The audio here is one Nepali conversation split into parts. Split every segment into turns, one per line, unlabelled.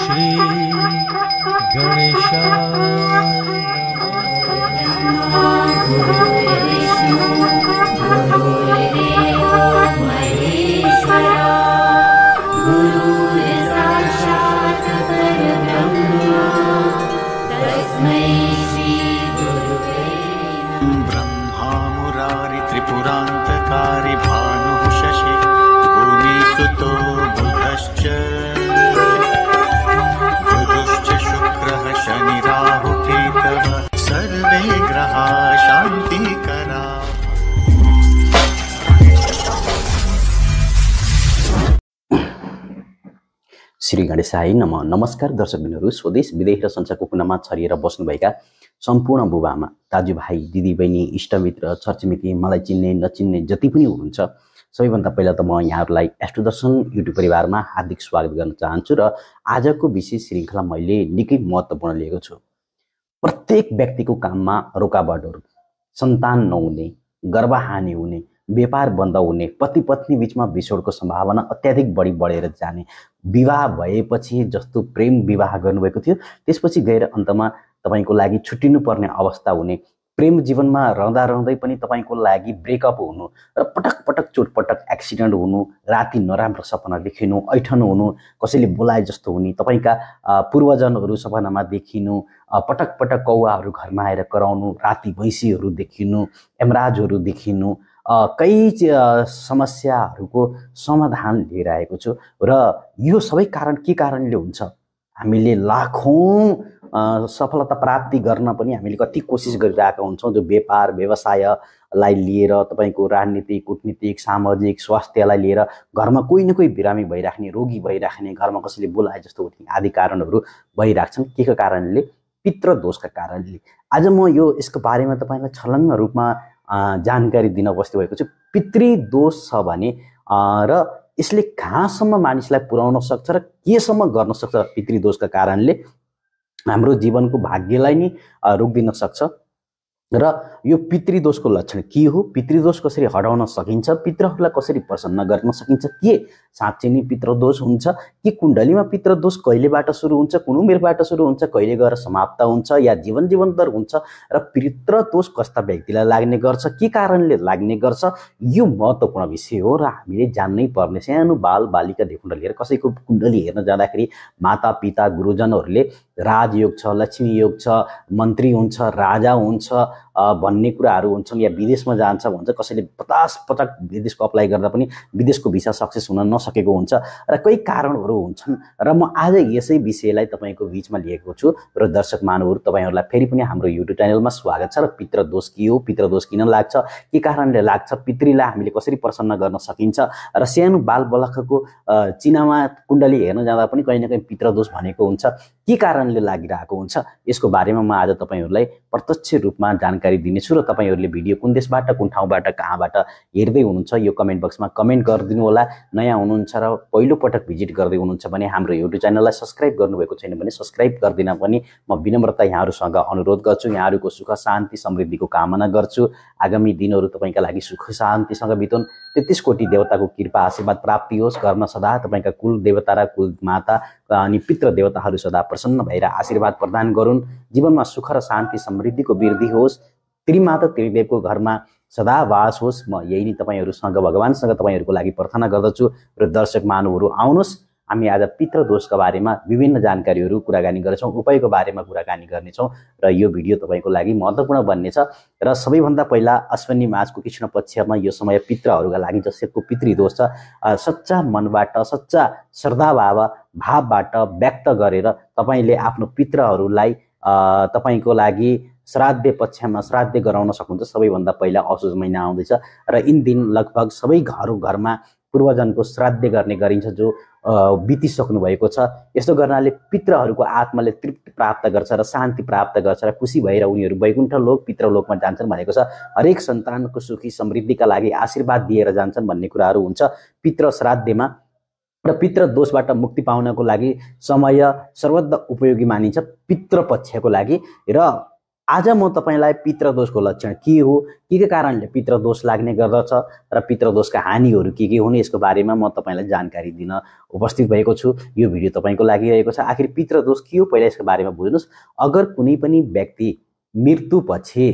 श्री गणेश श्री गणेशाई नम नमस्कार दर्शकबिनहरू स्वदेश विदेश र संसारको कुनामा छरिएर बस्नुभएका सम्पूर्ण बुबामा दाजुभाइ दिदीबहिनी इष्टमित्र छरछिमेकी मलाई चिन्ने नचिन्ने जति पनि हुनुहुन्छ सबैभन्दा पहिला त म यहाँहरूलाई एस्ट्रोदर्शन युट्युब परिवारमा हार्दिक स्वागत गर्न चाहन्छु र आजको विशेष श्रृङ्खला मैले निकै महत्त्वपूर्ण लिएको छु प्रत्येक व्यक्तिको काममा रोकावटहरू सन्तान नहुने गर्वहानी हुने व्यापार बन्द हुने पति पत्नी बिचमा बिछोडको सम्भावना अत्याधिक बढी बढेर जाने विवाह भएपछि जस्तो प्रेम विवाह गर्नुभएको थियो त्यसपछि गएर अन्तमा तपाईँको लागि छुट्टिनुपर्ने अवस्था हुने प्रेम जीवनमा रहँदा रहँदै पनि तपाईँको लागि ब्रेकअप हुनु र पटक पटक चोटपटक एक्सिडेन्ट हुनु राति नराम्रो सपना देखिनु ऐठन हुनु कसैले बोलाए जस्तो हुने तपाईँका पूर्वजनहरू सपनामा देखिनु पटक पटक कौवाहरू घरमा आएर कराउनु राति भैँसीहरू देखिनु एमराजहरू देखिनु कई समस्याहरूको समाधान लिएर आएको छु र यो सबै कारण के कारणले हुन्छ हामीले लाखौँ सफलता प्राप्ति गर्न पनि हामीले कति कोसिस गरिरहेका हुन्छौँ जो व्यापार व्यवसायलाई लिएर तपाईँको राजनीतिक कुटनीतिक सामाजिक स्वास्थ्यलाई लिएर घरमा कोही न कोही बिरामी भइराख्ने रोगी भइराख्ने घरमा कसैले बोलाए जस्तो हुने आदि कारणहरू भइराख्छन् के को कारणले पित्र दोषका कारणले आज म यो यसको बारेमा तपाईँलाई छलङ्ग रूपमा जानकारी दिन बस्दै भएको पितृ दोष छ भने र यसले कहाँसम्म मानिसलाई पुर्याउन सक्छ र केसम्म गर्न सक्छ पितृदोषका कारणले हाम्रो जीवनको भाग्यलाई नै रोकिदिन सक्छ र यो पितृदोषको लक्षण के हो पितृदोष कसरी हटाउन सकिन्छ पितृहरूलाई कसरी प्रसन्न गर्न सकिन्छ के साँच्चै नै पितृदोष हुन्छ के कुण्डलीमा पितृदोष कहिलेबाट सुरु हुन्छ कुन उमेरबाट सुरु हुन्छ कहिले गएर समाप्त हुन्छ या जीवन जीवन्तर हुन्छ र पितृदोष कस्ता व्यक्तिलाई लाग्ने गर्छ के कारणले लाग्ने गर्छ यो महत्त्वपूर्ण विषय हो र हामीले जान्नै पर्ने सानो बाल बालिकादेखि लिएर कसैको कुण्डली हेर्न जाँदाखेरि माता पिता गुरुजनहरूले राजयोग छ लक्ष्मी योग छ मन्त्री हुन्छ राजा हुन्छ भन्ने कुराहरू हुन्छन् या विदेशमा जान्छ भन्छ कसैले पचास पटक विदेशको अप्लाई गर्दा पनि विदेशको भिसा सक्सेस हुन नसकेको हुन्छ र कोही कारणहरू हुन्छन् र म आज यसै विषयलाई तपाईँको बिचमा लिएको छु र दर्शक मानवहरू तपाईँहरूलाई फेरि पनि हाम्रो युट्युब च्यानलमा स्वागत छ र दोष के हो दोष किन लाग्छ के कारणले लाग्छ पितृलाई हामीले कसरी प्रसन्न गर्न सकिन्छ र सानो बाल बलखको चिनामा कुण्डली हेर्न जाँदा पनि कहीँ न कहीँ पितृदोष भनेको हुन्छ के कारण कारणले लागिरहेको हुन्छ यसको बारेमा म आज तपाईँहरूलाई प्रत्यक्ष रूपमा जानकारी दिनेछु र तपाईँहरूले भिडियो कुन देशबाट कुन ठाउँबाट कहाँबाट हेर्दै हुनुहुन्छ यो कमेन्ट बक्समा कमेन्ट गरिदिनु होला नयाँ हुनुहुन्छ र पहिलोपटक भिजिट गर्दै हुनुहुन्छ भने हाम्रो युट्युब च्यानललाई सब्सक्राइब गर्नुभएको छैन भने सब्सक्राइब गरिदिन पनि म विनम्रता यहाँहरूसँग अनुरोध गर्छु यहाँहरूको सुख शान्ति समृद्धिको कामना गर्छु आगामी दिनहरू तपाईँका लागि सुख शान्तिसँग बितुन् तेत्तिस कोटी देवताको कृपा आशीर्वाद प्राप्ति होस् घरमा सदा तपाईँका कुल देवता र कुल माता अनि पितृ देवताहरू सदा प्रसन्न भएर आशीर्वाद प्रदान गरून् जीवनमा सुख र शान्ति समृद्धिको वृद्धि होस् त्रिमाता त्रिदेवको घरमा सदा वास होस् म यही नै तपाईँहरूसँग भगवान्सँग तपाईँहरूको लागि प्रार्थना गर्दछु र दर्शक मानवहरू आउनुहोस् हामी आज पित्र दोषको बारेमा विभिन्न जानकारीहरू कुराकानी गर्नेछौँ उपायको बारेमा कुराकानी गर्नेछौँ र यो भिडियो तपाईँको लागि महत्त्वपूर्ण बन्नेछ र सबैभन्दा पहिला अश्विनी माझको कृष्ण पक्षमा यो समय पित्रहरूका लागि जसको पितृ दोष छ सच्चा मनबाट सच्चा श्रद्धाभाव भावबाट व्यक्त गरेर तपाईँले आफ्नो पित्रहरूलाई तपाईँको लागि श्राद्ध पक्षमा श्राद्ध गराउन सक्नुहुन्छ सबैभन्दा पहिला असोज महिना आउँदैछ र यिन दिन लगभग सबै घर घरमा पूर्वजनको श्राद्ध गर्ने गरिन्छ जो बितिसक्नु भएको छ यस्तो गर्नाले पित्रहरूको आत्माले तृप्ति प्राप्त गर्छ र शान्ति प्राप्त गर्छ र खुसी भएर उनीहरू वैकुण्ठ लोक पित्रलोकमा जान्छन् भनेको छ हरेक सन्तानको सुखी समृद्धिका लागि आशीर्वाद दिएर जान्छन् भन्ने कुराहरू हुन्छ पित्र श्राद्धमा र पित्र दोषबाट मुक्ति पाउनको लागि समय सर्वदा उपयोगी मानिन्छ पित्र पक्षको लागि र आज म तपाईँलाई पित्रदोषको लक्षण के हो के के कारणले पितृदोष लाग्ने गर्दछ र पितृदोषका हानिहरू के के हुने यसको बारेमा म तपाईँलाई जानकारी दिन उपस्थित भएको छु यो भिडियो तपाईँको लागि रहेको छ आखिर पित्रदोष के हो पहिला यसको बारेमा बुझ्नुहोस् अगर कुनै पनि व्यक्ति मृत्युपछि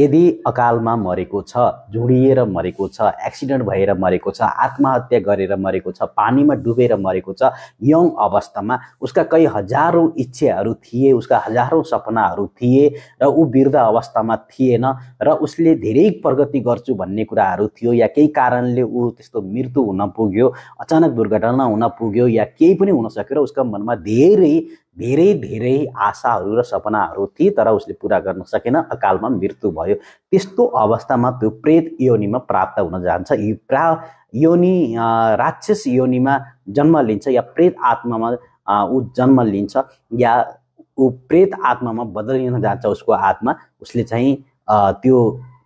यदि अकालमा मरेको छ झुडिएर मरेको छ एक्सिडेन्ट भएर मरेको छ आत्महत्या गरेर मरेको छ पानीमा डुबेर मरेको छ यङ अवस्थामा उसका कई हजारौँ इच्छाहरू थिए उसका हजारौँ सपनाहरू थिए र ऊ वृद्ध अवस्थामा थिएन र उसले धेरै प्रगति गर्छु भन्ने कुराहरू थियो या केही कारणले ऊ त्यस्तो मृत्यु हुन पुग्यो अचानक दुर्घटना हुन पुग्यो या केही पनि हुन सक्यो र उसका मनमा धेरै धेरै धेरै आशाहरू र सपनाहरू थिए तर उसले पुरा गर्न सकेन अकालमा मृत्यु भयो त्यस्तो अवस्थामा त्यो प्रेत योनिमा प्राप्त हुन जान्छ यी प्रा योनि राक्षस योनिमा जन्म लिन्छ या प्रेत आत्मामा ऊ जन्म लिन्छ या ऊ प्रेत आत्मामा बदलिन जान्छ उसको आत्मा उसले चाहिँ त्यो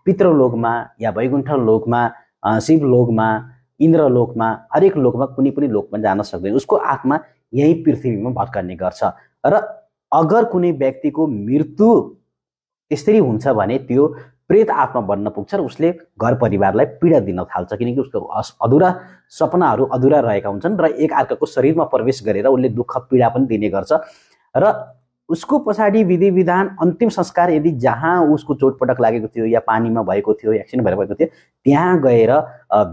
पितृलोकमा या वैकुण्ठ लोकमा शिवलोकमा इन्द्रलोकमा हरेक लोकमा कुनै पनि लोकमा जान सक्दैन उसको आत्मा यही पृथ्वीमा भत्कने गर्छ र अगर कुनै व्यक्तिको मृत्यु त्यसरी हुन्छ भने त्यो प्रेत आत्मा बन्न पुग्छ र उसले घर परिवारलाई पीडा दिन थाल्छ किनकि उसको अधुरा सपनाहरू अधुरा रहेका हुन्छन् र एक अर्काको शरीरमा प्रवेश गरेर उसले दुःख पीडा पनि दिने गर्छ र उसको पछाडि विधि विधान अन्तिम संस्कार यदि जहाँ उसको चोटपटक लागेको थियो या पानीमा भएको थियो एक्सिडेन्ट भएर भएको थियो त्यहाँ गएर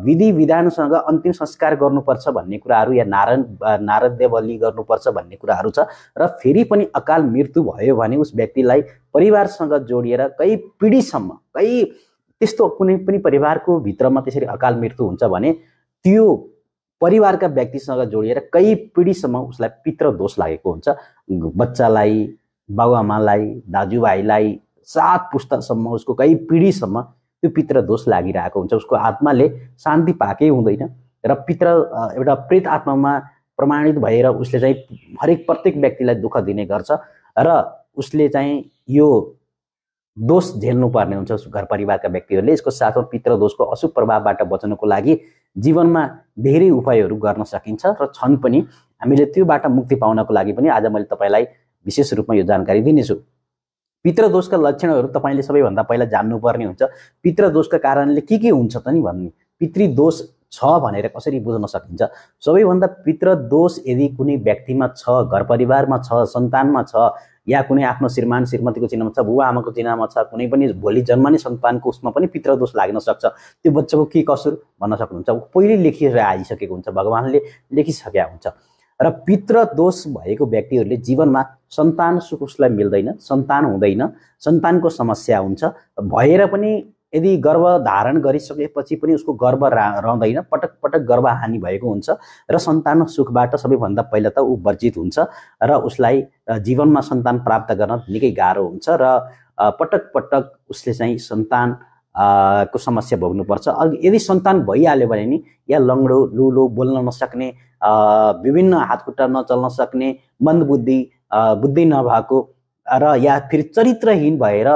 विधि विधानसँग अन्तिम संस्कार गर्नुपर्छ भन्ने कुराहरू या नारायण नारदेवली गर्नुपर्छ भन्ने कुराहरू छ र फेरि पनि अकाल मृत्यु भयो भने उस व्यक्तिलाई परिवारसँग जोडिएर कहीँ पिँढीसम्म कहीँ त्यस्तो कुनै पनि परिवारको भित्रमा त्यसरी अकाल मृत्यु हुन्छ भने त्यो परिवारका व्यक्तिसँग जोडिएर कहीँ पिँढीसम्म उसलाई पित्र दोष लागेको हुन्छ बच्चालाई बाबुआमालाई दाजुभाइलाई सात पुस्तासम्म उसको कै पिँढीसम्म त्यो पित्र दोष लागिरहेको हुन्छ उसको आत्माले शान्ति पाएकै हुँदैन र पित्र एउटा प्रेत आत्मामा प्रमाणित भएर उसले चाहिँ हरेक प्रत्येक व्यक्तिलाई दुःख दिने गर्छ र उसले चाहिँ यो दोष झेल्नुपर्ने हुन्छ घर परिवारका व्यक्तिहरूले यसको साथमा पित्र दोषको अशुभ प्रभावबाट बच्नको लागि जीवनमा धेरै उपायहरू गर्न सकिन्छ र छन् पनि हामीले त्योबाट मुक्ति पाउनको लागि पनि आज मैले तपाईँलाई विशेष रूपमा यो जानकारी दिनेछु पितृदोषका लक्षणहरू तपाईँले सबैभन्दा पहिला जान्नुपर्ने हुन्छ पितृदोषका कारणले के के हुन्छ त नि भन्ने पितृदोष छ भनेर कसरी बुझ्न सकिन्छ सबैभन्दा पितृदोष यदि कुनै व्यक्तिमा छ घर परिवारमा छ सन्तानमा छ या कुनै आफ्नो श्रीमान श्रीमतीको चिनामा छ बुवा आमाको चिनामा छ कुनै पनि भोलि जन्मने सन्तानको उसमा पनि पितृदोष लाग्न सक्छ त्यो बच्चाको के कसुर भन्न सक्नुहुन्छ पहिल्यै लेखिएर आइसकेको हुन्छ भगवान्ले लेखिसकेका हुन्छ र पितृदोष भएको व्यक्तिहरूले जीवनमा सन्तान उसलाई मिल्दैन सन्तान हुँदैन सन्तानको समस्या हुन्छ भएर पनि यदि गर्भ धारण गरिसकेपछि पनि उसको गर्भ रहँदैन पटक पटक गर्भ भएको हुन्छ र सन्तान सुखबाट सबैभन्दा पहिला त ऊ वर्जित हुन्छ र उसलाई जीवनमा सन्तान प्राप्त गर्न निकै गाह्रो हुन्छ र पटक पटक उसले चाहिँ सन्तान को समस्या भोग्नुपर्छ अघि यदि सन्तान भइहाल्यो भने नि या लङ्डो लुलो बोल्न नसक्ने विभिन्न हातखुट्टा नचल्न सक्ने मन्दबुद्धि बुद्धि नभएको र या फेरि चरित्रहीन भएर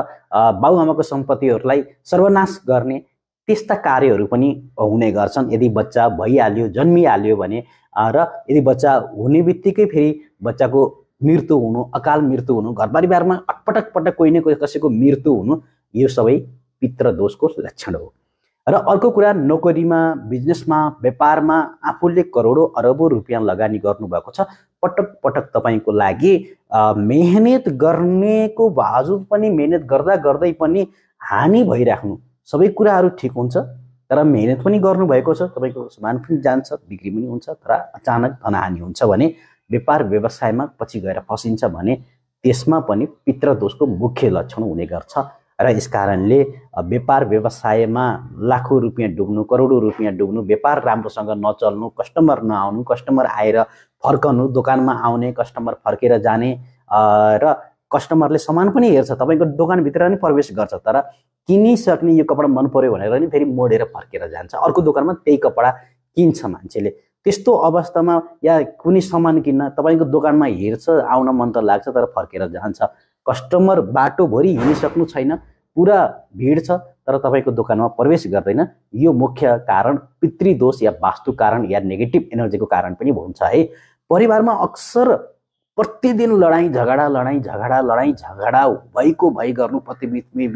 बाबुआमाको सम्पत्तिहरूलाई सर्वनाश गर्ने त्यस्ता कार्यहरू पनि हुने गर्छन् यदि बच्चा भइहाल्यो जन्मिहाल्यो भने र यदि बच्चा हुने बित्तिकै फेरि बच्चाको मृत्यु हुनु अकाल मृत्यु हुनु घर परिवारमा अटपटक पटक कोही न कोही कसैको मृत्यु हुनु यो सबै पित्र दोषको लक्षण हो र अर्को कुरा नोकरीमा बिजनेसमा व्यापारमा आफूले करोडौँ अरबौँ रुपियाँ लगानी गर्नुभएको छ पटक पटक तपाईँको लागि मेहनत गर्नेको बावजुद पनि मेहनत गर्दा गर्दै पनि हानि भइराख्नु सबै कुराहरू ठिक हुन्छ तर मेहनत पनि गर्नुभएको छ तपाईँको सामान पनि जान्छ बिक्री पनि हुन्छ तर अचानक धनहानि हुन्छ भने व्यापार व्यवसायमा पछि गएर फसिन्छ भने त्यसमा पनि पित्रदोषको मुख्य लक्षण हुने गर्छ र यस कारणले व्यापार व्यवसायमा लाखौँ रुपियाँ डुब्नु करोडौँ रुपियाँ डुब्नु व्यापार राम्रोसँग नचल्नु कस्टमर नआउनु कस्टमर आएर फर्कनु दोकानमा आउने कस्टमर फर्केर जाने र कस्टमरले सामान पनि हेर्छ तपाईँको दोकानभित्र नै प्रवेश गर्छ तर किनिसक्ने यो कपडा मन पऱ्यो भनेर नि फेरि मोडेर फर्केर जान्छ अर्को दोकानमा त्यही कपडा किन्छ मान्छेले त्यस्तो अवस्थामा या कुनै सामान किन्न तपाईँको दोकानमा हेर्छ आउन मन त लाग्छ तर फर्केर जान्छ कस्टमर बाटोभरि हिँडिसक्नु छैन पुरा भिड छ तर तपाईँको दोकानमा प्रवेश गर्दैन यो मुख्य कारण पितृदोष या वास्तु कारण या नेगेटिभ एनर्जीको कारण पनि हुन्छ है परिवारमा अक्सर प्रतिदिन लडाइँ झगडा लडाइँ झगडा लडाइँ झगडा भएको भइ गर्नु प्रति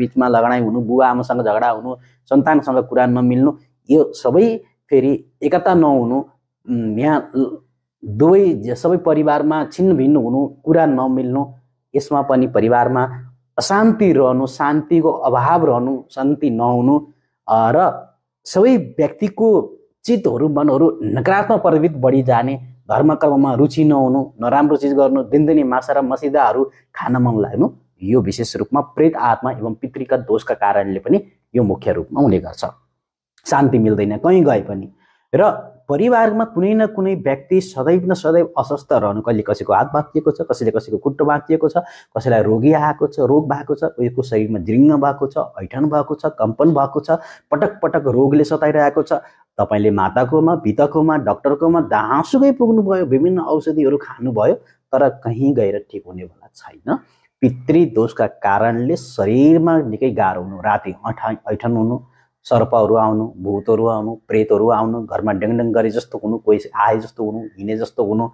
बिचमा लडाइँ हुनु बुवा आमासँग झगडा हुनु सन्तानसँग कुरा नमिल्नु यो सबै फेरि एकता नहुनु यहाँ दुवै सबै परिवारमा छिन्नभिन्न हुनु कुरा नमिल्नु यसमा पनि परिवारमा अशान्ति रहनु शान्तिको अभाव रहनु शान्ति नहुनु र सबै व्यक्तिको चितहरू मनहरू नकारात्मक प्रवृत्ति बढी जाने धर्म कर्ममा रुचि नहुनु नराम्रो चिज गर्नु दिनदिनी मासा र मसिदाहरू खान मन लाग्नु यो विशेष रूपमा प्रेत आत्मा एवं पितृका दोषका कारणले पनि यो मुख्य रूपमा हुने गर्छ शान्ति मिल्दैन कहीँ गए पनि र परिवारमा कुनै न कुनै व्यक्ति सदैव न सदैव अस्वस्थ रहनु कहिले कसैको हात भाँचिएको छ कसैले कसैको खुट्टो भाँचिएको छ कसैलाई रोगी आएको छ रोग भएको छ उयोको शरीरमा जृङ्ग भएको छ ऐठन भएको छ कम्पन भएको छ पटक पटक रोगले सताइरहेको छ तपाईँले माताकोमा पिताकोमा डक्टरकोमा दाँसुकै पुग्नुभयो विभिन्न औषधिहरू खानुभयो तर कहीँ गएर ठिक हुनेवाला छैन पितृ दोषका कारणले शरीरमा निकै गाह्रो हुनु राति अठा ऐठन हुनु सर्पहरू आउनु भूतहरू आउनु प्रेतहरू आउनु घरमा डेङडेङ गरे जस्तो हुनु कोही आए जस्तो हुनु हिँडे जस्तो हुनु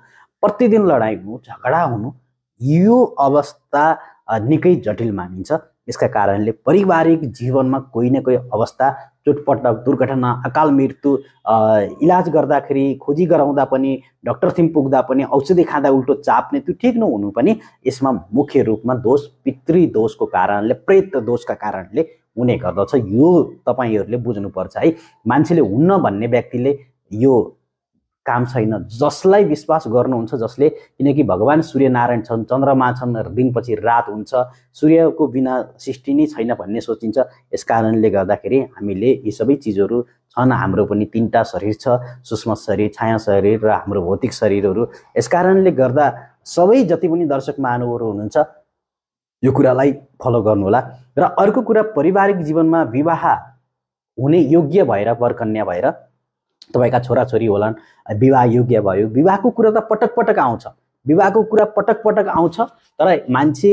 प्रतिदिन लडाइँ हुनु झगडा हुनु यो अवस्था निकै जटिल मानिन्छ यसका कारणले पारिवारिक जीवनमा कोही न कोही अवस्था चोटपटक दुर्घटना अकाल मृत्यु इलाज गर्दाखेरि खोजी गराउँदा पनि डक्टरसिम पुग्दा पनि औषधि खाँदा उल्टो चाप्ने त्यो ठिक नहुनु पनि यसमा मुख्य रूपमा दोष पितृ दोषको कारणले प्रेत दोषका कारणले हुने गर्दछ यो तपाईँहरूले बुझ्नुपर्छ है मान्छेले हुन्न भन्ने व्यक्तिले यो काम छैन जसलाई विश्वास गर्नुहुन्छ जसले किनकि भगवान् सूर्यनारायण छन् चन्द्रमा छन् दिनपछि रात हुन्छ सूर्यको बिना सृष्टि नै छैन भन्ने सोचिन्छ यस कारणले गर्दाखेरि हामीले यी सबै चिजहरू छन् हाम्रो पनि तिनवटा शरीर छ सूक्ष्म शरीर छाया शरीर र हाम्रो भौतिक शरीरहरू यस कारणले गर्दा सबै जति पनि दर्शक मानवहरू हुनुहुन्छ यो कुरालाई फलो गर्नुहोला र अर्को कुरा पारिवारिक जीवनमा विवाह हुने योग्य भएर वरकन्या भएर तपाईँका छोराछोरी होलान् विवाह योग्य भयो विवाहको कुरा त पटक पटक आउँछ विवाहको कुरा पटक पटक आउँछ तर मान्छे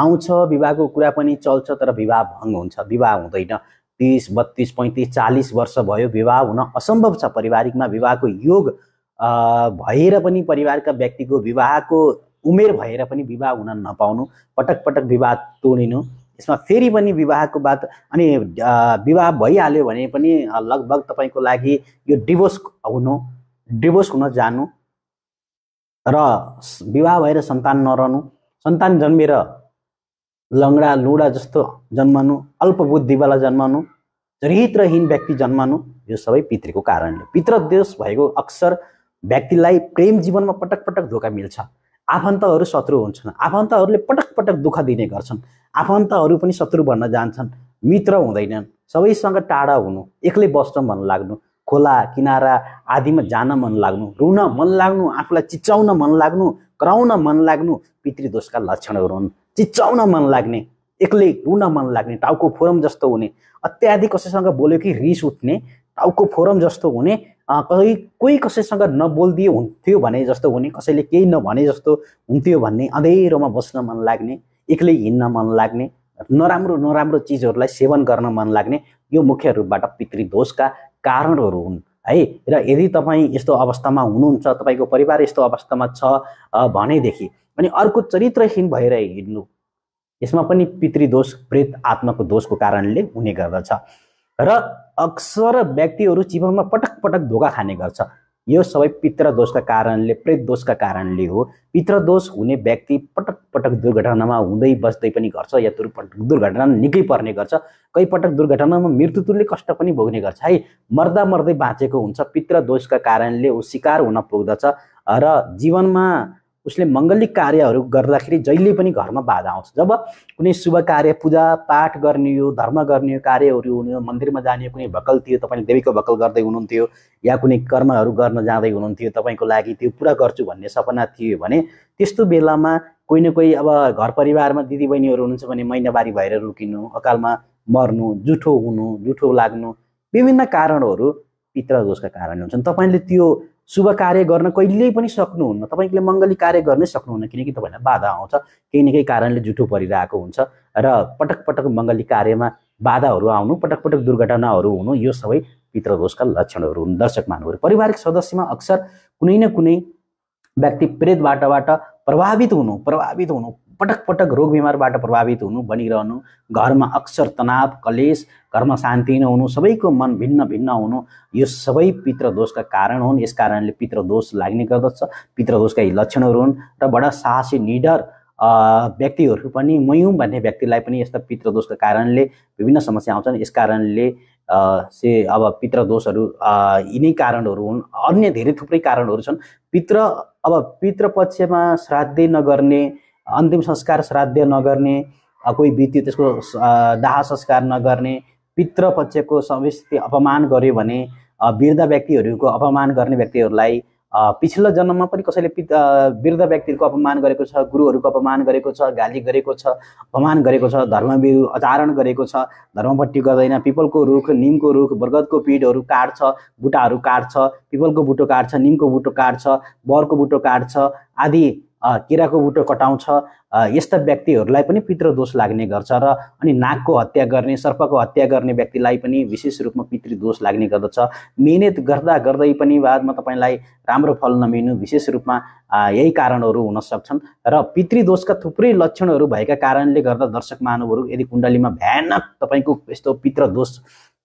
आउँछ विवाहको कुरा पनि चल्छ तर विवाह भङ्ग हुन्छ विवाह हुँदैन तिस बत्तिस पैँतिस चालिस वर्ष भयो विवाह हुन असम्भव छ पारिवारिकमा विवाहको योग भएर पनि परिवारका व्यक्तिको विवाहको उमेर भएर पनि विवाह हुन नपाउनु पटक पटक विवाह तोडिनु यसमा फेरि पनि विवाहको बात अनि विवाह भइहाल्यो भने पनि लगभग तपाईँको लागि यो डिभोर्स हुनु डिभोर्स हुन जानु र विवाह भएर सन्तान नरहनु सन्तान जन्मेर लङ्गडा लुडा जस्तो जन्मनु अल्पबुद्धिवाला जन्मनु चरित्रहीन व्यक्ति जन्मनु यो सबै पितृको कारणले पितृ दोष भएको अक्सर व्यक्तिलाई प्रेम जीवनमा पटक पटक धोका मिल्छ आफन्तहरू शत्रु हुन्छन् आफन्तहरूले पटक पटक दुःख दिने गर्छन् आफन्तहरू पनि शत्रु भन्न जान्छन् मित्र हुँदैनन् सबैसँग टाढा हुनु एक्लै बस्न मन लाग्नु खोला किनारा आदिमा जान मन लाग्नु रुन मन लाग्नु आफूलाई चिच्याउन मन लाग्नु कराउन मन लाग्नु पितृदोषका लक्षणहरू हुन् चिच्याउन मन लाग्ने एक्लै रुन मन लाग्ने टाउको फोरम जस्तो हुने अत्याधिक कसैसँग बोल्यो कि रिस उठ्ने टाउको फोरम जस्तो हुने कसै कोही कसैसँग नबोलिदिए हुन्थ्यो भने जस्तो हुने कसैले केही नभने जस्तो हुन्थ्यो भन्ने अँधेरोमा बस्न मन लाग्ने एक्लै हिँड्न मन लाग्ने नराम्रो नराम्रो चिजहरूलाई सेवन गर्न मन लाग्ने यो मुख्य रूपबाट पितृदोषका कारणहरू हुन् है र यदि तपाईँ यस्तो अवस्थामा हुनुहुन्छ तपाईँको परिवार यस्तो अवस्थामा छ भनेदेखि अनि अर्को चरित्रहीन भएर हिँड्नु यसमा पनि पितृदोष प्रेत आत्माको दोषको कारणले हुने गर्दछ र अक्सर व्यक्तिहरू जीवनमा पटक पटक धोका खाने गर्छ यो सबै पितृदोषका कारणले प्रेत दोषका कारणले हो पितृदोष हुने व्यक्ति पटक पटक दुर्घटनामा हुँदै बस्दै पनि गर्छ या दुर्पटक दुर्घटना निकै पर्ने गर्छ कहीँ पटक दुर्घटनामा मृत्युतुल्य कष्ट पनि भोग्ने गर्छ है मर्दा मर्दै बाँचेको हुन्छ पित्रदोषका कारणले ऊ शिकार हुन पुग्दछ र जीवनमा उसले मङ्गलिक कार्यहरू गर्दाखेरि जहिले पनि घरमा बाधा आउँछ जब कुनै शुभ कार्य पूजा पाठ गर्ने यो धर्म गर्ने यो कार्यहरू हुने मन्दिरमा जाने कुनै भकल थियो तपाईँले देवीको भकल गर्दै हुनुहुन्थ्यो या कुनै कर्महरू गर्न जाँदै हुनुहुन्थ्यो तपाईँको लागि त्यो पुरा गर्छु भन्ने सपना थियो भने त्यस्तो बेलामा कोही न कोही अब घर परिवारमा दिदीबहिनीहरू हुनुहुन्छ भने महिनावारी भएर रोकिनु अकालमा मर्नु जुठो हुनु जुठो लाग्नु विभिन्न कारणहरू पित्र दोषका कारणले हुन्छन् तपाईँले त्यो शुभ कार्य गर्न कहिल्यै पनि सक्नुहुन्न तपाईँले मङ्गली कार्य गर्नै सक्नुहुन्न किनकि तपाईँलाई बाधा आउँछ केही न केही कारणले जुठो परिरहेको हुन्छ र पटक पटक मङ्गली कार्यमा बाधाहरू आउनु पटक पटक दुर्घटनाहरू हुनु यो सबै पितृदोषका लक्षणहरू हुन् दर्शक मानवहरू पारिवारिक सदस्यमा अक्सर कुनै न कुनै व्यक्ति प्रेत प्रभावित हुनु प्रभावित हुनु पटक पटक रोग बिमारबाट प्रभावित हुनु बनिरहनु घरमा अक्षर तनाव कलेस घरमा शान्ति नहुनु सबैको मन भिन्न भिन्न हुनु यो सबै पितृदोषका कारण हुन् यस कारणले पितृदोष लाग्ने गर्दछ पितृदोषका यी लक्षणहरू हुन् र बडा साहसी निडर व्यक्तिहरू पनि मयौँ भन्ने व्यक्तिलाई पनि यस्ता पितृदोषका कारणले विभिन्न समस्या आउँछन् यस कारणले से अब पितृदोषहरू यिनै कारणहरू हुन् अन्य धेरै थुप्रै कारणहरू छन् पित्र अब पितृपक्षमा श्राद्धै नगर्ने अन्तिम संस्कार श्राद्ध नगर्ने कोही बित्यो त्यसको दाह संस्कार नगर्ने पितृपक्षको संस्कृति अपमान गर्यो भने वृद्ध व्यक्तिहरूको अपमान गर्ने व्यक्तिहरूलाई पछिल्लो जन्ममा पनि कसैले पित वृद्ध व्यक्तिहरूको अपमान गरेको छ गुरुहरूको अपमान गरेको छ गाली गरेको छ अपमान गरेको छ धर्मविरु अचारण गरेको छ धर्मपट्टि गर्दैन पिपलको रुख निमको रुख बरगदको पिँढहरू काट्छ बुटाहरू काट्छ पिपलको बुटो काट्छ निमको बुटो काट्छ बरको बुटो काट्छ आदि केराको बुटो कटाउँछ यस्ता व्यक्तिहरूलाई पनि पितृदोष लाग्ने गर्छ र अनि नागको हत्या गर्ने सर्पको हत्या गर्ने व्यक्तिलाई पनि विशेष रूपमा पितृदोष लाग्ने गर्दछ मिहिनेत गर्दा गर्दै पनि बादमा तपाईँलाई राम्रो फल नमिल्नु विशेष रूपमा यही कारणहरू हुन सक्छन् र पितृदोषका थुप्रै लक्षणहरू भएका कारणले गर्दा दर्शक महानुभावहरू यदि कुण्डलीमा भयानक तपाईँको यस्तो पितृदोष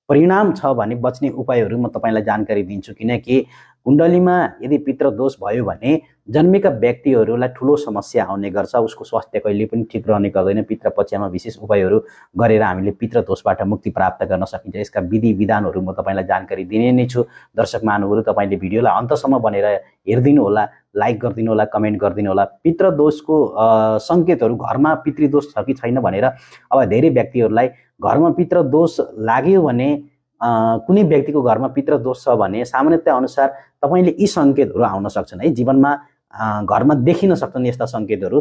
परिणाम छ भने बच्ने उपायहरू म तपाईँलाई जानकारी दिन्छु किनकि कुण्डलीमा यदि पितृदोष भयो भने जन्मेका व्यक्तिहरूलाई ठुलो समस्या आउने गर्छ उसको स्वास्थ्य कहिले पनि ठिक रहने गर्दैन पितृपक्षमा विशेष उपायहरू गरेर हामीले पितृदोषबाट मुक्ति प्राप्त गर्न सकिन्छ यसका विधि विधानहरू म तपाईँलाई जानकारी दिने नै छु दर्शक मानवहरू तपाईँले भिडियोलाई अन्तसम्म बनेर हेरिदिनु होला लाइक गरिदिनु होला कमेन्ट गरिदिनु होला पितृदोषको सङ्केतहरू घरमा पितृदोष छ कि छैन भनेर अब धेरै व्यक्तिहरूलाई घरमा पितृदोष लाग्यो भने कुनै व्यक्तिको घरमा पितृदोष छ भने सामान्यतया अनुसार तपाईँले यी सङ्केतहरू आउन सक्छन् है जीवनमा घरमा देखिन सक्छन् यस्ता सङ्केतहरू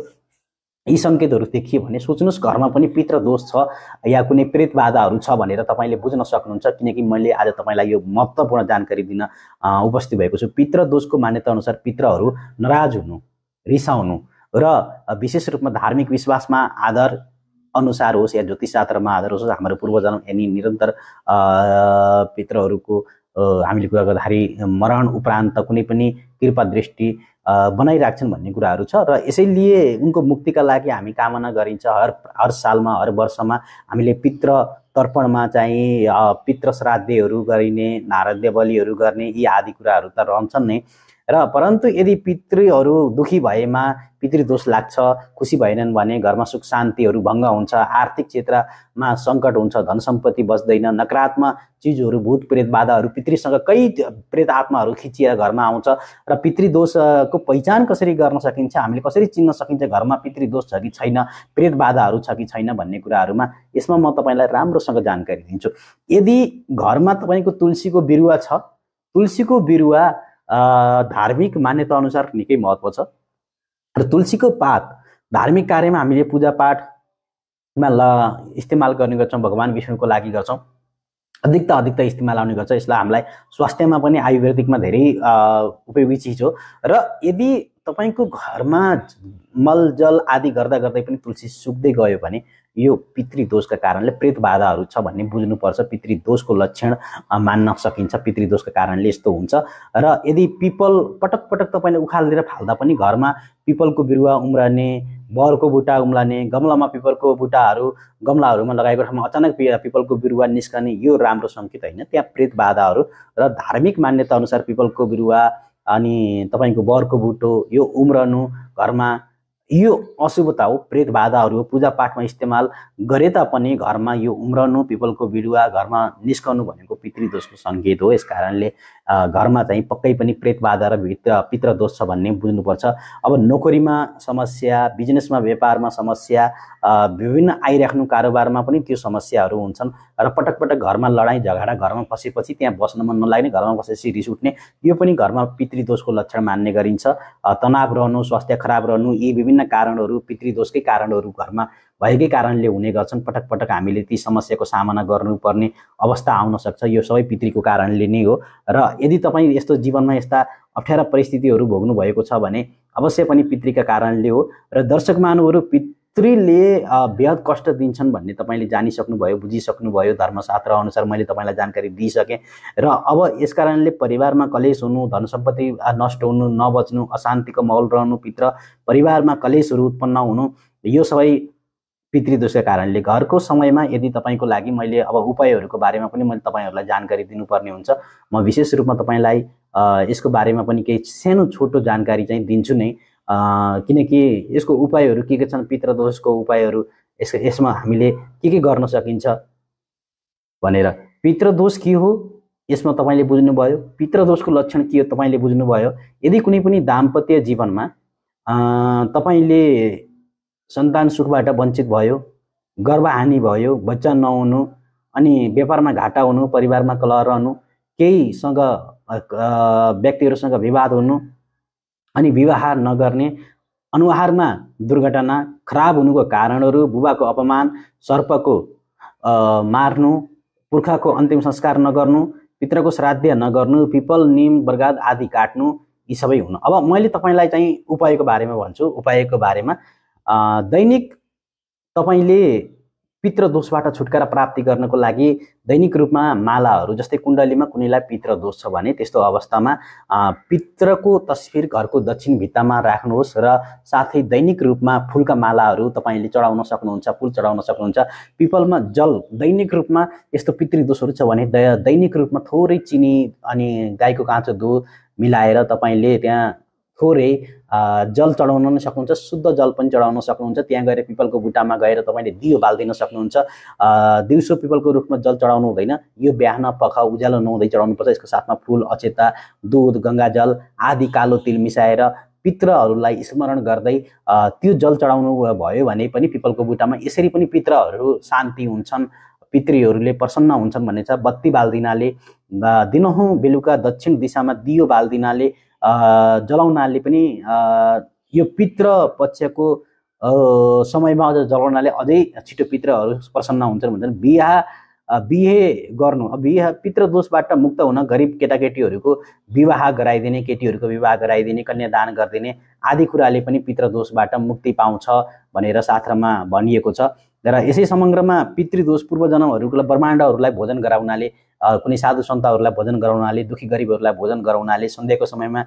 यी सङ्केतहरू देखियो भने सोच्नुहोस् घरमा पनि पितृदोष छ या कुनै प्रेत बाधाहरू छ भनेर तपाईँले बुझ्न सक्नुहुन्छ किनकि मैले आज तपाईँलाई यो महत्त्वपूर्ण जानकारी दिन उपस्थित भएको छु पितृदोषको अनुसार पित्रहरू नराज हुनु रिसाउनु र विशेष रूपमा धार्मिक विश्वासमा आदर अनुसार होस् या ज्योतिष शास्त्रमा आधार होस् हाम्रो पूर्वजन्म यानि निरन्तर पित्रहरूको हामीले कुरा गर्दाखेरि मरण उपरान्त कुनै पनि कृपा दृष्टि बनाइराख्छन् भन्ने कुराहरू छ र यसैले उनको मुक्तिका लागि हामी कामना गरिन्छ हर हर सालमा हर वर्षमा हामीले पित्र तर्पणमा चाहिँ पितृ श्राद्धहरू गरिने नारद्य बलिहरू गर्ने यी आदि कुराहरू त रहन्छन् नै र परन्तु यदि पितृहरू दुःखी भएमा पितृदोष लाग्छ खुसी भएनन् भने घरमा सुख शान्तिहरू भङ्ग हुन्छ आर्थिक क्षेत्रमा सङ्कट हुन्छ धन सम्पत्ति बस्दैन नकारात्मक चिजहरू भूत प्रेत बाधाहरू पितृसँग कै प्रेत आत्माहरू खिचिएर घरमा आउँछ र पितृदोषको पहिचान कसरी गर्न सकिन्छ हामीले कसरी चिन्न सकिन्छ घरमा पितृदोष छ कि छैन प्रेत बाधाहरू छ कि छैन भन्ने कुराहरूमा यसमा म तपाईँलाई राम्रोसँग जानकारी दिन्छु यदि घरमा तपाईँको तुलसीको बिरुवा छ तुलसीको बिरुवा धार्मिक मान्यता अनुसार निकै महत्त्व छ र तुलसीको पात धार्मिक कार्यमा हामीले पूजापाठमा ल इस्तेमाल गर्ने गर्छौँ भगवान् विष्णुको लागि गर्छौँ अधिकता अधिकता इस्तेमाल आउने गर्छ यसलाई हामीलाई स्वास्थ्यमा पनि आयुर्वेदिकमा धेरै उपयोगी चिज हो र यदि तपाईँको घरमा मलजल आदि गर्दा गर्दै पनि तुलसी सुक्दै गयो भने यो पितृदोषका कारणले प्रेत बाधाहरू छ भन्ने बुझ्नुपर्छ पितृदोषको लक्षण मान्न सकिन्छ पितृदोषको कारणले यस्तो हुन्छ र यदि पिपल पटक पटक तपाईँले उखालेर फाल्दा पनि घरमा पिपलको बिरुवा उम्रने बरको बुटा उम्लाने गमलामा पिपलको बुट्टाहरू गमलाहरूमा लगाएको ठाउँमा अचानक पिपलको बिरुवा निस्कने यो राम्रो सङ्केत होइन त्यहाँ प्रेत बाधाहरू र धार्मिक मान्यता अनुसार पिपलको बिरुवा अनि तपाईँको बरको बुटो यो उम्रनु घरमा यो अशुभता हो प्रेत बाधाहरू हो पूजापाठमा इस्तेमाल गरे तापनि घरमा यो उम्रनु पिपलको बिरुवा घरमा निस्कनु भनेको पितृदोषको सङ्केत हो यस कारणले घरमा चाहिँ पक्कै पनि प्रेत बाधा र भित्र पित्रदोष छ भन्ने बुझ्नुपर्छ अब नोकरीमा समस्या बिजनेसमा व्यापारमा समस्या विभिन्न आइराख्नु कारोबारमा पनि त्यो समस्याहरू हुन्छन् र पटक पटक घरमा लडाइँ झगडा घरमा बसेपछि त्यहाँ बस्न मन नलाग्ने घरमा बसेपछि रिस उठ्ने यो पनि घरमा पितृदोषको लक्षण मान्ने गरिन्छ तनाव रहनु स्वास्थ्य खराब रहनु यी विभिन्न कारणहरू पितृदोषकै कारणहरू घरमा भएकै कारणले हुने गर्छन् पटक पटक हामीले ती समस्याको सामना गर्नुपर्ने अवस्था आउन सक्छ यो सबै पितृको कारणले नै हो र यदि तपाईँ यस्तो जीवनमा यस्ता अप्ठ्यारा परिस्थितिहरू भोग्नु भएको छ भने अवश्य पनि पितृका कारणले हो र दर्शक मानवहरू पितृले बेहद कष्ट दिन्छन् भन्ने तपाईँले जानिसक्नुभयो बुझिसक्नुभयो धर्मशास्त्र अनुसार मैले तपाईँलाई जानकारी दिइसकेँ र अब यस कारणले परिवारमा कलेस हुनु धन सम्पत्ति नष्ट हुनु नबच्नु अशान्तिको माहौल रहनु पित्र परिवारमा कलेसहरू उत्पन्न हुनु यो सबै पितृदोषका कारणले घरको समयमा यदि तपाईँको लागि मैले अब उपायहरूको बारेमा पनि मैले तपाईँहरूलाई जानकारी दिनुपर्ने हुन्छ म विशेष रूपमा तपाईँलाई यसको बारेमा पनि केही सानो छोटो जानकारी चाहिँ दिन्छु नै किनकि यसको उपायहरू के के छन् पितृदोषको उपायहरू यस यसमा हामीले के के गर्न सकिन्छ भनेर पितृदोष के हो यसमा तपाईँले बुझ्नुभयो पितृदोषको लक्षण के हो तपाईँले बुझ्नुभयो यदि कुनै पनि दाम्पत्य जीवनमा तपाईँले सन्तान सुखबाट वञ्चित भयो गर्वहानि भयो बच्चा नहुनु अनि व्यापारमा घाटा हुनु परिवारमा कलह रहनु केहीसँग व्यक्तिहरूसँग विवाद हुनु अनि विवाह नगर्ने अनुहारमा दुर्घटना खराब हुनुको कारणहरू बुबाको अपमान सर्पको मार्नु पुर्खाको अन्तिम संस्कार नगर्नु पित्रको श्राद्ध नगर्नु पिपल निम बर्गाद आदि काट्नु यी सबै हुनु अब मैले तपाईँलाई चाहिँ उपायको बारेमा भन्छु उपायको बारेमा दैनिक तपाईँले पितृदोषबाट छुटकारा प्राप्ति गर्नको लागि दैनिक रूपमा मालाहरू जस्तै कुण्डलीमा कुनैलाई पितृदोष छ भने त्यस्तो अवस्थामा पितृको तस्विर घरको दक्षिण भित्तामा राख्नुहोस् र साथै दैनिक रूपमा फुलका मालाहरू तपाईँले चढाउन सक्नुहुन्छ फुल चढाउन सक्नुहुन्छ पिपलमा जल दैनिक रूपमा यस्तो पितृदोषहरू छ भने दैनिक रूपमा थोरै चिनी अनि गाईको काँचो दुध मिलाएर तपाईँले त्यहाँ थोरै जल चढाउन पनि सक्नुहुन्छ शुद्ध जल पनि चढाउन सक्नुहुन्छ त्यहाँ गएर पिपलको बुट्टामा गएर तपाईँले दियो बालिदिन सक्नुहुन्छ दिउँसो पिपलको रुखमा जल चढाउनु हुँदैन यो बिहान पख उज्यालो नहुँदै चढाउनुपर्छ यसको साथमा फुल अचेता दुध गङ्गाजल आदि कालो तिल मिसाएर पित्रहरूलाई स्मरण गर्दै त्यो जल चढाउनु भयो भने पनि पिपलको बुट्टामा यसरी पनि पित्रहरू शान्ति हुन्छन् पितृहरूले प्रसन्न हुन्छन् भन्ने छ बत्ती बाल्दिनाले दिनहुँ बेलुका दक्षिण दिशामा दियो बाल्दिनाले जलाउनाले पनि यो पित्र पक्षको समयमा अझ जलाउनाले अझै छिटो पित्रहरू प्रसन्न हुन्छन् भन्छन् बिहा बिहे गर्नु बिहा पितृदोषबाट मुक्त हुन गरिब केटाकेटीहरूको विवाह गराइदिने केटीहरूको विवाह गराइदिने कन्यादान गरिदिने आदि कुराले पनि पितृदोषबाट मुक्ति पाउँछ भनेर शास्त्रमा भनिएको छ र यसै समग्रमा पितृदोष पूर्वजन्महरूको ब्रह्माण्डहरूलाई भोजन गराउनाले कुनै साधु सन्तहरूलाई भोजन गराउनाले दुःखी गरिबहरूलाई भोजन गराउनाले सन्ध्याको समयमा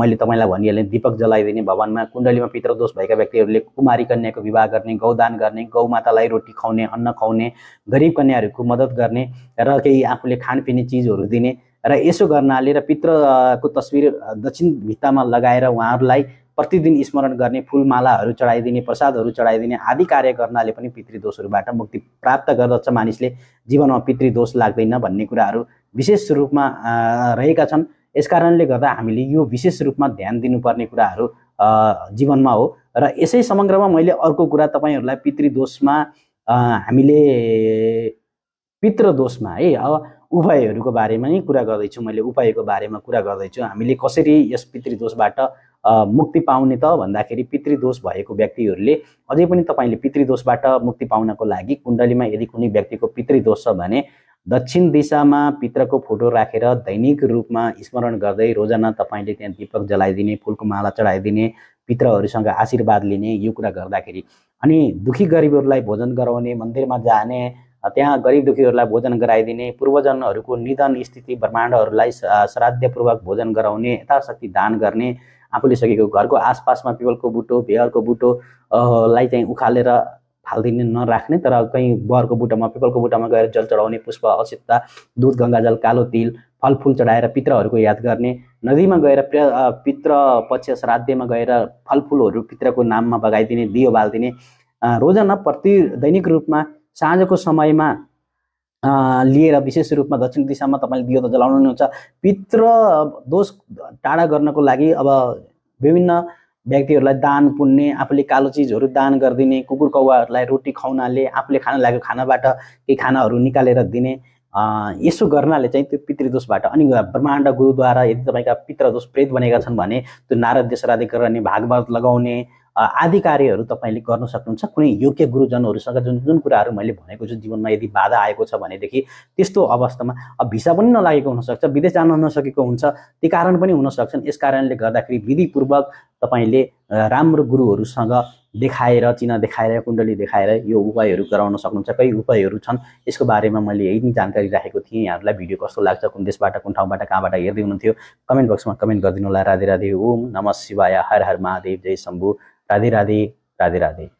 मैले तपाईँलाई भनिहालेँ दीपक जलाइदिने भवनमा कुण्डलीमा पितृदोष भएका व्यक्तिहरूले कुमारी कन्याको विवाह गर्ने गौदान गर्ने गौमातालाई रोटी खुवाउने अन्न खुवाउने गरिब कन्याहरूको मद्दत गर्ने र केही आफूले खानपिने चिजहरू दिने र यसो गर्नाले र पित्रको तस्विर दक्षिण भित्तामा लगाएर उहाँहरूलाई प्रतिदिन स्मरण गर्ने फुलमालाहरू चढाइदिने प्रसादहरू चढाइदिने आदि कार्य गर्नाले पनि पितृदोषहरूबाट मुक्ति प्राप्त गर्दछ मानिसले जीवनमा पितृदोष लाग्दैन भन्ने कुराहरू विशेष रूपमा रहेका छन् यस कारणले गर्दा हामीले यो विशेष रूपमा ध्यान दिनुपर्ने कुराहरू जीवनमा हो र यसै समग्रमा मैले अर्को कुरा तपाईँहरूलाई पितृदोषमा हामीले पितृदोषमा है अब उपायहरूको बारेमा नै कुरा गर्दैछु मैले उपायको बारेमा कुरा गर्दैछु हामीले कसरी यस पितृदोषबाट मुक्ति पाउने त भन्दाखेरि पितृदोष भएको व्यक्तिहरूले अझै पनि तपाईँले पितृदोषबाट मुक्ति पाउनको लागि कुण्डलीमा यदि कुनै व्यक्तिको पितृदोष छ भने दक्षिण दिशामा पित्रको फोटो राखेर दैनिक रूपमा स्मरण गर्दै रोजाना तपाईँले त्यहाँ दीपक जलाइदिने फुलको माला चढाइदिने पित्रहरूसँग आशीर्वाद लिने यो कुरा गर्दाखेरि अनि दुखी गरिबहरूलाई भोजन गराउने मन्दिरमा जाने त्यहाँ गरिब दुखीहरूलाई भोजन गराइदिने पूर्वजनहरूको निधन स्थिति ब्रह्माण्डहरूलाई श्राद्धपूर्वक भोजन गराउने यथाशक्ति दान गर्ने आफूले सकेको घरको आसपासमा पिपलको बुटो भेयरको बुटो लाई चाहिँ उखालेर फालिदिने नराख्ने तर कहीँ बरको बुटामा पिपलको बुटामा गएर जल चढाउने पुष्प असितता दुध गङ्गाजल कालो तिल फलफुल चढाएर पित्रहरूको याद गर्ने नदीमा गएर पित्र पक्ष श्राद्धमा गएर फलफुलहरू पित्रको नाममा बगाइदिने दियो बालिदिने रोजाना प्रति दैनिक रूपमा साँझको समयमा लिएर विशेष रूपमा दक्षिण दिशामा तपाईँले दियो त जलाउनु नै हुन्छ पित्र दोष टाढा गर्नको लागि अब विभिन्न व्यक्तिहरूलाई दान पुन्ने आफूले कालो चिजहरू दान गरिदिने कुकुर कौवाहरूलाई रोटी खुवाउनाले आफूले खान लागेको खानाबाट केही खानाहरू निकालेर दिने यसो गर्नाले चाहिँ त्यो पितृदोषबाट अनि ब्रह्माण्ड गुरुद्वारा यदि तपाईँका पितृदोष प्रेत बनेका छन् भने त्यो नारद देशराधिकरण अनि भागवत लगाउने आदि कार्यहरू तपाईँले गर्न सक्नुहुन्छ कुनै योग्य गुरुजनहरूसँग जुन जुन कुराहरू मैले भनेको छु जीवनमा यदि बाधा आएको छ भनेदेखि त्यस्तो अवस्थामा अब भिसा पनि नलागेको हुनसक्छ विदेश जान नसकेको हुन्छ ती कारण पनि हुनसक्छन् यस कारणले गर्दाखेरि विधिपूर्वक तपाईँले राम्रो गुरुहरूसँग देखाएर चिना देखाएर कुण्डली देखाएर यो उपायहरू गराउन सक्नुहुन्छ कई उपायहरू छन् यसको बारेमा मैले यही नै जानकारी राखेको थिएँ यहाँहरूलाई भिडियो कस्तो लाग्छ कुन देशबाट कुन ठाउँबाट कहाँबाट हेर्दै हुनुहुन्थ्यो कमेन्ट बक्समा कमेन्ट गरिदिनु होला राधे राधे ओम नमस् शिवाय हर हर महादेव जय शम्भु राधे राधे राधे राधे